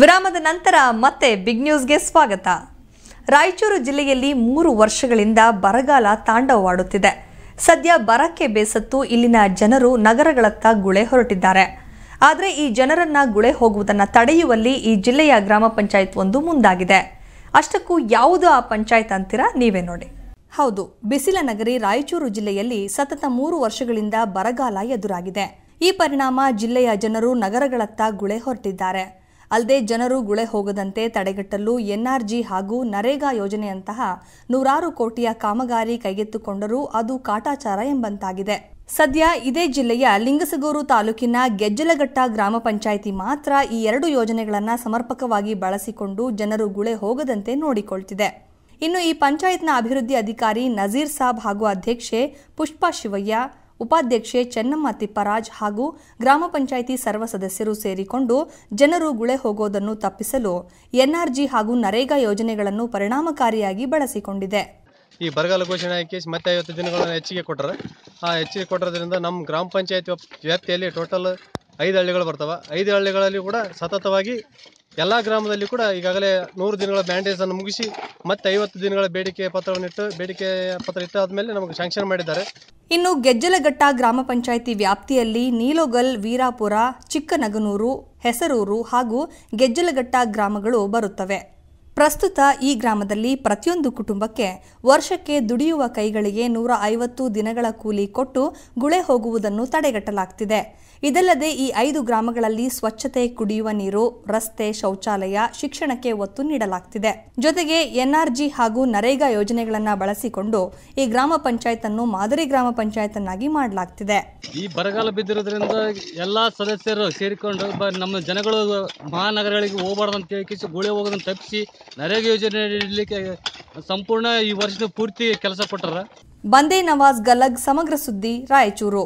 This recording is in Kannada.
ವಿರಾಮದ ನಂತರ ಮತ್ತೆ ಬಿಗ್ ನ್ಯೂಸ್ಗೆ ಸ್ವಾಗತ ರಾಯಚೂರು ಜಿಲ್ಲೆಯಲ್ಲಿ ಮೂರು ವರ್ಷಗಳಿಂದ ಬರಗಾಲ ತಾಂಡವವಾಡುತ್ತಿದೆ ಸದ್ಯ ಬರಕ್ಕೆ ಬೇಸತ್ತು ಇಲ್ಲಿನ ಜನರು ನಗರಗಳತ್ತ ಗುಳೆ ಹೊರಟಿದ್ದಾರೆ ಆದರೆ ಈ ಜನರನ್ನ ಗುಳೆ ಹೋಗುವುದನ್ನು ತಡೆಯುವಲ್ಲಿ ಈ ಜಿಲ್ಲೆಯ ಗ್ರಾಮ ಪಂಚಾಯತ್ ಒಂದು ಮುಂದಾಗಿದೆ ಅಷ್ಟಕ್ಕೂ ಯಾವುದು ಆ ಪಂಚಾಯತ್ ಅಂತೀರಾ ನೀವೇ ನೋಡಿ ಹೌದು ಬಿಸಿಲ ನಗರಿ ರಾಯಚೂರು ಜಿಲ್ಲೆಯಲ್ಲಿ ಸತತ ಮೂರು ವರ್ಷಗಳಿಂದ ಬರಗಾಲ ಎದುರಾಗಿದೆ ಈ ಪರಿಣಾಮ ಜಿಲ್ಲೆಯ ಜನರು ನಗರಗಳತ್ತ ಗುಳೆ ಹೊರಟಿದ್ದಾರೆ ಅಲ್ಲದೆ ಜನರು ಗುಳೆ ಹೋಗದಂತೆ ತಡೆಗಟ್ಟಲು ಎನ್ಆರ್ಜಿ ಹಾಗೂ ನರೇಗಾ ಯೋಜನೆಯಂತಹ ನೂರಾರು ಕೋಟಿಯ ಕಾಮಗಾರಿ ಕೈಗೆತ್ತಿಕೊಂಡರೂ ಅದು ಕಾಟಾಚಾರ ಎಂಬಂತಾಗಿದೆ ಸದ್ಯ ಇದೇ ಜಿಲ್ಲೆಯ ಲಿಂಗಸಗೂರು ತಾಲೂಕಿನ ಗೆಜ್ಜಲಘಟ್ಟ ಗ್ರಾಮ ಪಂಚಾಯಿತಿ ಮಾತ್ರ ಈ ಎರಡು ಯೋಜನೆಗಳನ್ನು ಸಮರ್ಪಕವಾಗಿ ಬಳಸಿಕೊಂಡು ಜನರು ಗುಳೆ ಹೋಗದಂತೆ ನೋಡಿಕೊಳ್ತಿದೆ ಇನ್ನು ಈ ಪಂಚಾಯತ್ನ ಅಭಿವೃದ್ಧಿ ಅಧಿಕಾರಿ ನಜೀರ್ ಸಾಬ್ ಹಾಗೂ ಅಧ್ಯಕ್ಷೆ ಪುಷ್ಪಾ ಶಿವಯ್ಯ ಉಪಾಧ್ಯಕ್ಷೆ ಚೆನ್ನಮ್ಮ ತಿಪ್ಪರಾಜ್ ಹಾಗೂ ಗ್ರಾಮ ಪಂಚಾಯಿತಿ ಸರ್ವ ಸದಸ್ಯರು ಸೇರಿಕೊಂಡು ಜನರು ಗುಳೆ ಹೋಗೋದನ್ನು ತಪ್ಪಿಸಲು ಎನ್ಆರ್ಜಿ ಹಾಗೂ ನರೇಗಾ ಯೋಜನೆಗಳನ್ನು ಪರಿಣಾಮಕಾರಿಯಾಗಿ ಬಳಸಿಕೊಂಡಿದೆ ಈ ಬರಗಾಲ ಘೋಷಣೆ ಹಾಕಿ ಮತ್ತೆ ಐವತ್ತು ದಿನಗಳನ್ನು ಹೆಚ್ಚಿಗೆ ಕೊಟ್ಟರೆ ಆ ಹೆಚ್ಚಿಗೆ ಕೊಟ್ಟಿರೋದ್ರಿಂದ ನಮ್ಮ ಗ್ರಾಮ ಪಂಚಾಯತ್ ವ್ಯಾಪ್ತಿಯಲ್ಲಿ ಟೋಟಲ್ ಐದು ಹಳ್ಳಿಗಳು ಬರ್ತವೆ ಐದು ಹಳ್ಳಿಗಳಲ್ಲಿ ಕೂಡ ಸತತವಾಗಿ ಎಲ್ಲ ಗ್ರಾಮದಲ್ಲಿ ಕೂಡ ಈಗಾಗಲೇ ನೂರು ದಿನಗಳ ಬ್ಯಾಂಡೇಜನ್ನು ಮುಗಿಸಿ ಮತ್ತೆ ಐವತ್ತು ದಿನಗಳ ಬೇಡಿಕೆ ಪತ್ರವನ್ನು ಇಟ್ಟು ಬೇಡಿಕೆ ಪತ್ರ ಇಟ್ಟಾದ ಮೇಲೆ ನಮಗೆ ಶಾಂಕ್ಷನ್ ಮಾಡಿದ್ದಾರೆ ಇನ್ನು ಗೆಜ್ಜಲಘಟ್ಟ ಗ್ರಾಮ ಪಂಚಾಯಿತಿ ವ್ಯಾಪ್ತಿಯಲ್ಲಿ ನೀಲೋಗಲ್ ವೀರಾಪುರ ಚಿಕ್ಕನಗನೂರು ಹೆಸರೂರು ಹಾಗೂ ಗೆಜ್ಜಲಘಟ್ಟ ಗ್ರಾಮಗಳು ಬರುತ್ತವೆ ಪ್ರಸ್ತುತ ಈ ಗ್ರಾಮದಲ್ಲಿ ಪ್ರತಿಯೊಂದು ಕುಟುಂಬಕ್ಕೆ ವರ್ಷಕ್ಕೆ ದುಡಿಯುವ ಕೈಗಳಿಗೆ ನೂರ ಐವತ್ತು ದಿನಗಳ ಕೂಲಿ ಕೊಟ್ಟು ಗುಳೆ ಹೋಗುವುದನ್ನು ತಡೆಗಟ್ಟಲಾಗ್ತಿದೆ ಇದಲ್ಲದೆ ಈ ಐದು ಗ್ರಾಮಗಳಲ್ಲಿ ಸ್ವಚ್ಛತೆ ಕುಡಿಯುವ ನೀರು ರಸ್ತೆ ಶೌಚಾಲಯ ಶಿಕ್ಷಣಕ್ಕೆ ಒತ್ತು ನೀಡಲಾಗ್ತಿದೆ ಜೊತೆಗೆ ಎನ್ಆರ್ಜಿ ಹಾಗೂ ನರೇಗಾ ಯೋಜನೆಗಳನ್ನು ಬಳಸಿಕೊಂಡು ಈ ಗ್ರಾಮ ಪಂಚಾಯತ್ ಅನ್ನು ಮಾದರಿ ಗ್ರಾಮ ಪಂಚಾಯತ್ ಅನ್ನಾಗಿ ಮಾಡಲಾಗ್ತಿದೆ ಈ ಬರಗಾಲ ಬಿದ್ದಿರೋದ್ರಿಂದ ಎಲ್ಲಾ ಸದಸ್ಯರು ಸೇರಿಕೊಂಡು ನಮ್ಮ ಜನಗಳು ಮಹಾನಗರಗಳಿಗೆ ಹೋಗಬಾರ್ದು ಅಂತ ಹೇಳಿ ಗುಳೆ ಹೋಗೋದನ್ನು ತಪ್ಪಿಸಿ ನರೇಗ ಯೋಜನೆ ನೀಡಲಿಕ್ಕೆ ಸಂಪೂರ್ಣ ಈ ವರ್ಷದ ಪೂರ್ತಿ ಕೆಲಸ ಕೊಟ್ಟಾರ ಬಂದೇ ನವಾಜ್ ಗಲಗ್ ಸಮಗ್ರ ಸುದ್ದಿ ರಾಯಚೂರು